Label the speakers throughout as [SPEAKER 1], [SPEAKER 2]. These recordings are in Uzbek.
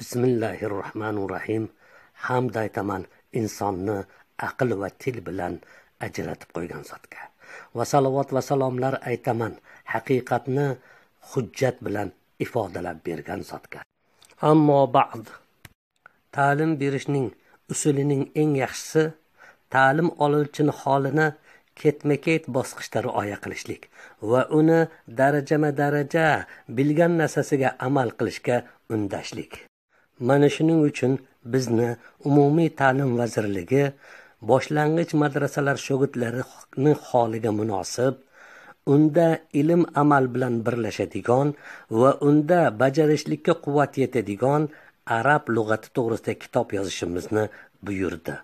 [SPEAKER 1] bismillahi rohmanir rohim hamd aytaman insonni aql va til bilan ajratib qo'ygan zotga va salovat va salomlar aytaman haqiqatni hujjat bilan ifodalab bergan zotga ammo ba'd ta'lim berishning usulining eng yaxshisi ta'lim oluvchini holini ketma ket bosqichda rioya qilishlik va uni darajama daraja bilgan narsasiga amal qilishga undashlik mana shuning uchun bizni umumiy ta'lim vazirligi boshlang'ich madrasalar shogirdlarini holiga munosib unda ilm amal bilan birlashadigan va unda bajarishlikka quvvat yetadigan arab lug'ati to'g'risida kitob yozishimizni buyurdi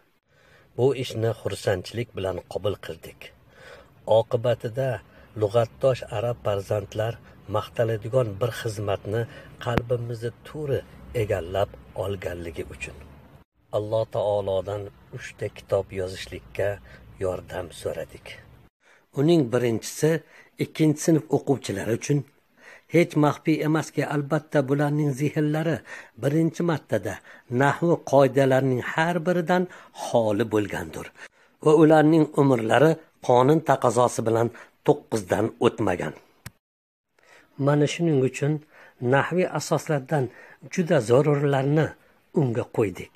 [SPEAKER 1] bu ishni xursandchilik bilan qabul qildik oqibatida lug'atdosh arab farzandlar maqtaladigan bir xizmatni qalbimizni to'ri egallab olganligi uchun alloh taolodan uchta kitob yozishlikka yordam so'radik uning birinchisi ikkinchi sinf o'quvchilari uchun hech maxfiy emaski albatta bularning zehnlari birinchi martada nahvi qoidalarining har biridan xoli bo'lgandir va ularning umrlari qonun taqozosi bilan to'qqizdan o'tmagan mana shuning uchun nahviy asoslardan juda zarurlarni unga qo'ydik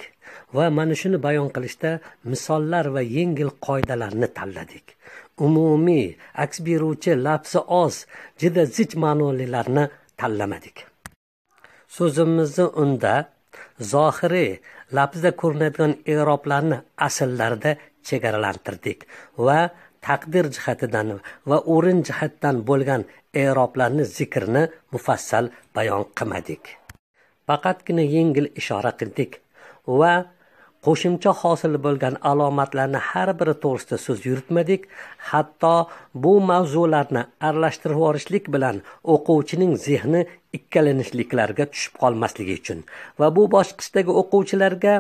[SPEAKER 1] va mana shuni bayon qilishda misollar va yengil qoidalarni tanladik umumiy aks beruvchi lafzi oz juda zich ma'nolilarni tanlamadik so'zimizni unda zohiriy lafzda ko'rinadigan eroblarni asllarida chegaralantirdik va taqdir jihatidan va o'rin jihatdan bo'lgan eroblarni zikrni mufassal bayon qilmadik faqatgina yengil ishora qildik va qo'shimcha hosil bo'lgan alomatlarni har biri to'g'risida so'z yuritmadik hatto bu mavzularni aralashtirib yuborishlik bilan o'quvchining zehni ikkalanishliklarga tushib qolmasligi uchun va bu bosqichdagi o'quvchilarga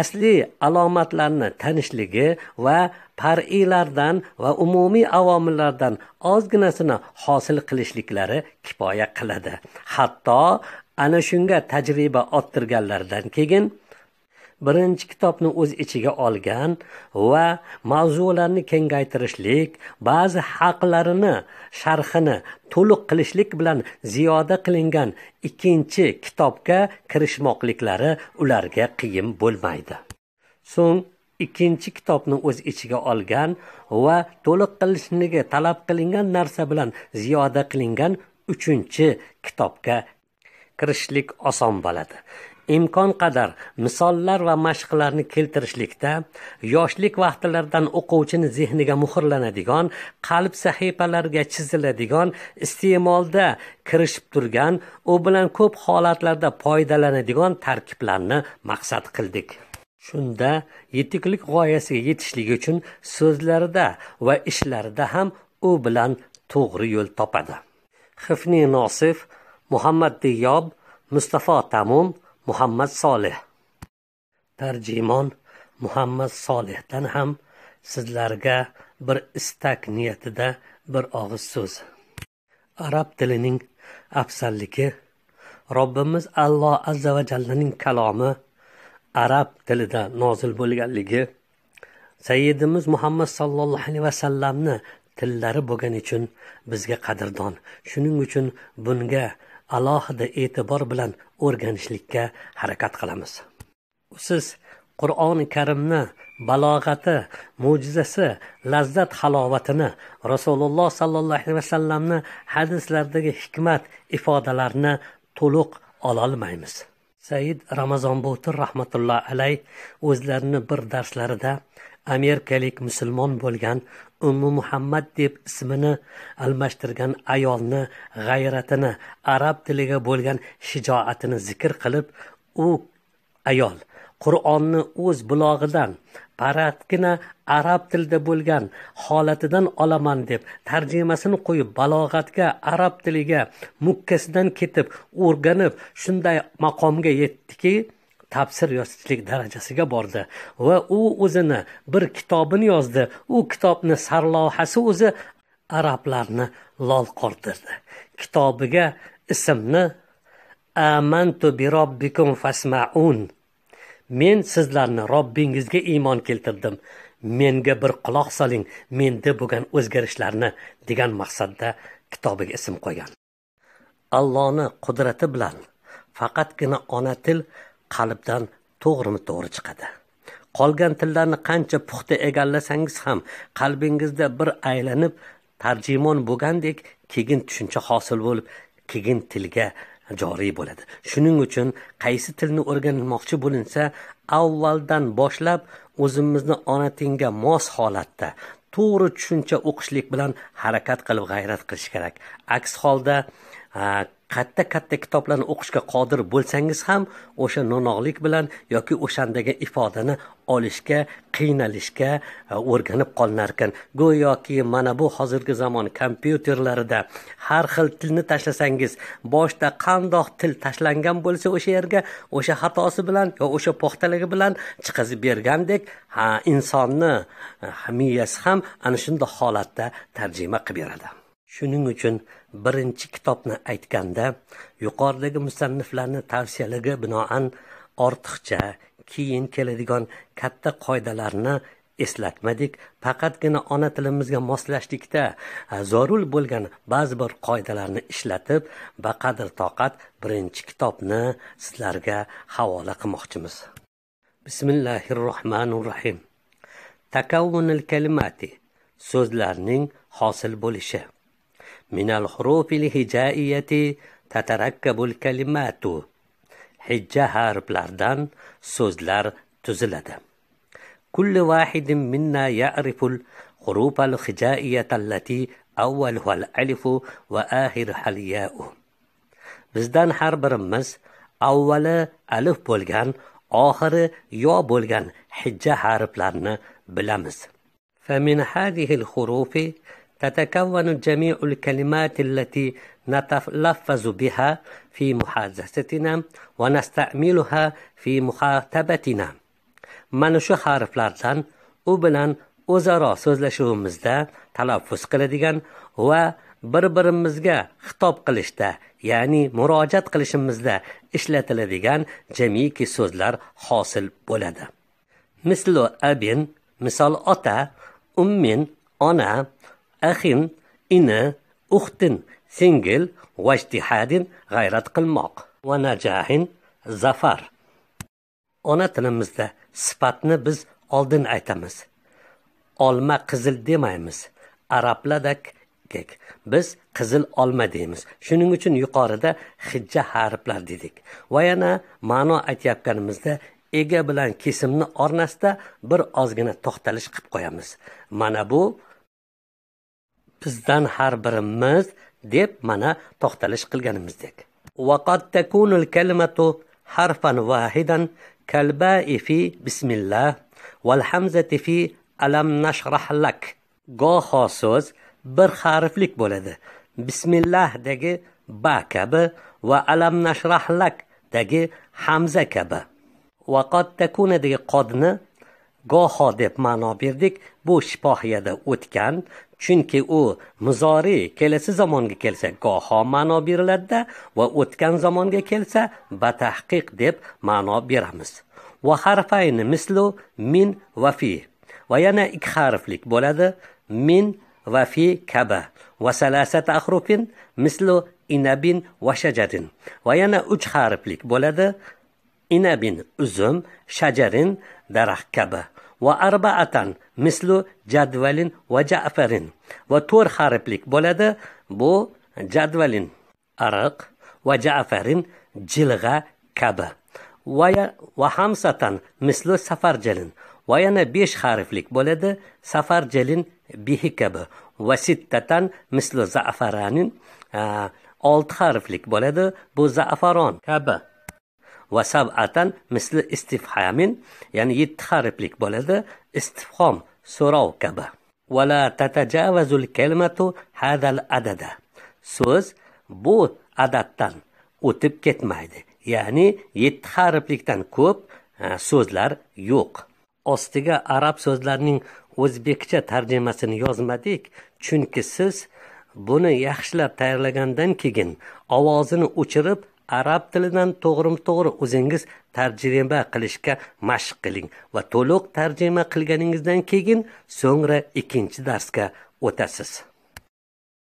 [SPEAKER 1] asli alomatlarni tanishligi va pariylardan va umumiy avomillardan ozginasini hosil qilishliklari kifoya qiladi hatto ana shunga tajriba orttirganlaridan keyin birinchi kitobni o'z ichiga olgan va mavzularni kengaytirishlik ba'zi haqlarini sharhini to'liq qilishlik bilan ziyoda qilingan ikkinchi kitobga kirishmoqliklari ularga qiyin bo'lmaydi so'ng ikkinchi kitobni o'z ichiga olgan va to'liq qilishligi talab qilingan narsa bilan ziyoda qilingan uchinchi kitobga kirishlik oson bo'ladi imkon qadar misollar va mashqlarni keltirishlikda yoshlik vaqtlaridan o'quvchini zehniga muhrlanadigan qalb sahifalariga chiziladigan iste'molda kirishib turgan u bilan ko'p holatlarda foydalanadigan tarkiblarni maqsad qildik shunda yetuklik g'oyasiga yetishligi uchun so'zlarida va ishlarida ham u bilan to'g'ri yo'l topadi hifni nosif muhammad diyob mustafo tamum muhammad solih tarjimon muhammad solihdan ham sizlarga bir istak niyatida bir og'iz so'z arab tilining afzalligi robbimiz alloh azza va jallaning kalomi arab tilida nozil bo'lganligi sayyidimiz muhammad sollallohu alayhi vasallamni tillari bo'lgani uchun bizga qadrdon shuning uchun bunga alohida e'tibor bilan o'rganishlikka harakat qilamiz siz qur'oni karimni balog'ati mo'jizasi lazzat halovatini rasululloh sollallohu alayhi vasallamni hadislardagi hikmat ifodalarini to'liq ololmaymiz said botir rahmatulloh alay o'zlarini bir darslarida amerikalik musulmon bo'lgan ummu muhammad deb ismini almashtirgan ayolni g'ayratini arab tiliga bo'lgan shijoatini zikr qilib u ayol qur'onni o'z bulog'idan paratgina arab tilida bo'lgan holatidan olaman deb tarjimasini qo'yib balog'atga arab tiliga mukkasidan ketib o'rganib shunday maqomga yetdiki tafsir yozishlik darajasiga bordi va u o'zini bir kitobini yozdi u kitobni sarlavhasi o'zi arablarni lol qoldirdi kitobiga ismni amantu bi robbikum fasmaun men sizlarni robbingizga iymon keltirdim menga bir quloq soling menda bo'lgan o'zgarishlarni degan maqsadda kitobiga ism qo'ygan allohni qudrati bilan faqatgina ona til qalbdan to'g'rimi to'g'ri chiqadi qolgan tillarni qancha puxta egallasangiz ham qalbingizda bir aylanib tarjimon bo'lgandek keyin tushuncha hosil bo'lib keyin tilga joriy bo'ladi shuning uchun qaysi tilni o'rganmoqchi bo'linsa avvaldan boshlab o'zimizni ona tilga mos holatda to'g'ri tushuncha o'qishlik bilan harakat qilib g'ayrat qilish kerak aks holda katta katta kitoblarni o'qishga qodir bo'lsangiz ham o'sha no'noqlik bilan yoki o'shandagi ifodani olishga qiynalishga e, o'rganib qolinar ekan go'yoki mana bu hozirgi zamon kompyuterlarida har xil tilni tashlasangiz boshda qandoq til tashlangan bo'lsa o'sha yerga o'sha xatosi bilan yo o'sha poxtaligi bilan chiqazib bergandek ha insonni e, miyasi ham ana shunday holatda tarjima qilib beradi shuning uchun birinchi kitobni aytganda yuqoridagi musanniflarni tavsiyalariga binoan ortiqcha keyin keladigan katta qoidalarni eslatmadik faqatgina ona tilimizga moslashlikda e, zarur bo'lgan ba'zi bir qoidalarni ishlatib va qadr toqat birinchi kitobni sizlarga havola qilmoqchimiz bismillahi rohmanir rohim kalimati so'zlarning hosil bo'lishi من الحروف الهجائية تتركب الكلمات hijja harflaridan so'zlar tuziladi كل واحد منا يعرف الحروف hijaiyata التي avvaluhal alifu va الياء ya'u bizdan har birimiz avvali alif bo'lgan oxiri yo bo'lgan hijja harflarini فمن هذه الحروف تتكون جميع الكلمات التي نتلفظ بها في محادثتنا ونستعملها في مخاطبتنا mana shu harflardan u bilan o'zaro so'zlashuvimizda talaffuz qiladigan va bir birimizga xitob qilishda ya'ni murojaat qilishimizda ishlatiladigan jamiki so'zlar حاصل bo'ladi مثل abin مثال ota ummin ona axin ina uxtin singil va ijtihadin g'ayrat qilmoq va najahin zafar ona tilimizda sifatni biz oldin aytamiz olma qizil demaymiz arabladak Biz qizil olma deymiz. Shuning uchun yuqorida hijja hariflar dedik. Va yana ma'no aytayotganimizda ega bilan kesimni ornasida bir ozgina to'xtalish qilib qo'yamiz. Mana bu bizdan har birimiz deb mana to'xtalish qilganimizdek وقد takunul kalimatu harfan واحدا kalba في bismillah الله والحمزة fi alam nashrah lak goho so'z bir harflik bo'ladi bismillahdagi ba kabi va alam nashrah nashrahlahdagi hamza kabi vaqod takunadagi qodni goho deb ma'no berdik bu shipohiyada o'tgan chunki u muzoriy kelasi zamonga kelsa goho ma'no beriladida va o'tgan zamonga kelsa batahqiq deb ma'no beramiz va harfayni mislu min va fi va yana ikki harflik bo'ladi min va fi kaba va salasat ahrufin mislu inabin va shajarin va yana uch harflik bo'ladi inabin uzum shajarin daraxt kabi arbaatan mislu jadvalin va jafarin va بولد بو bo'ladi bu jadvalin ariq va jafarin jilg'a kabi va yana 5 harflik bo'ladi safarjalin bihi kabi va sittatan mislu za'faranin 6 harflik bo'ladi bu za'faron kabi va sabatan misli istifhamin ya'ni yetti harflik bo'ladi istifhom so'rov kabi vala tatajavazul kalmatu hadal adada so'z bu adaddan o'tib ketmaydi ya'ni yetti harflikdan ko'p so'zlar yo'q ostiga arab so'zlarining o'zbekcha tarjimasini yozmadik chunki siz buni yaxshilab tayyorlagandan keyin ovozini o'chirib arab tilidan to'g'rimi to'g'ri o'zingiz tarjima qilishga mashq qiling va to'liq tarjima qilganingizdan keyin so'ngra ikkinchi darsga o'tasiz